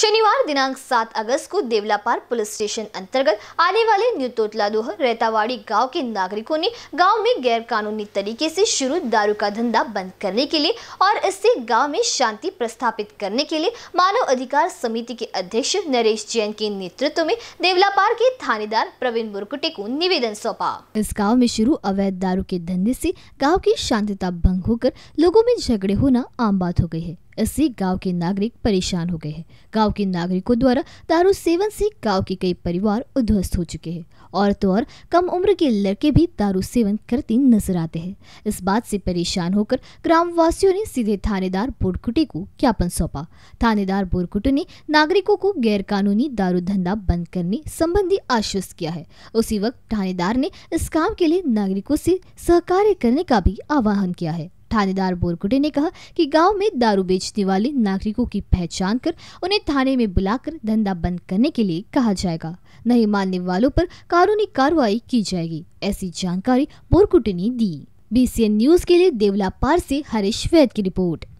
शनिवार दिनांक 7 अगस्त को देवलापार पुलिस स्टेशन अंतर्गत आने वाले न्यूतोतला दोह दोहर रेतावाड़ी गांव के नागरिकों ने गांव में गैर कानूनी तरीके से शुरू दारू का धंधा बंद करने के लिए और इससे गांव में शांति प्रस्थापित करने के लिए मानव अधिकार समिति के अध्यक्ष नरेश जैन के नेतृत्व में देवलापार के थानेदार प्रवीण बुरकुटे को निवेदन सौंपा इस गाँव में शुरू अवैध दारू के धंधे ऐसी गाँव की शांतिता भंग होकर लोगों में झगड़े होना आम बात हो गयी है इससे गांव के नागरिक परेशान हो गए हैं गांव के नागरिकों द्वारा दारू सेवन से गांव के कई परिवार उध्वस्त हो चुके हैं और तो और कम उम्र के लड़के भी दारू सेवन करते नजर आते हैं इस बात से परेशान होकर ग्रामवासियों ने सीधे थानेदार बोरकुटे को ज्ञापन सौंपा थानेदार बोरकुटे ने नागरिकों को गैर कानूनी दारू धंधा बंद करने संबंधी आश्वस्त किया है उसी वक्त थानेदार ने इस काम के लिए नागरिकों से सहकार्य करने का भी आह्वान किया है थानेदार बोरकुटे ने कहा कि गांव में दारू बेचने वाले नागरिकों की पहचान कर उन्हें थाने में बुलाकर धंधा बंद करने के लिए कहा जाएगा नहीं मानने वालों पर कानूनी कार्रवाई की जाएगी ऐसी जानकारी बोरकुटे ने दी बी न्यूज के लिए देवला पार ऐसी हरीश वैद की रिपोर्ट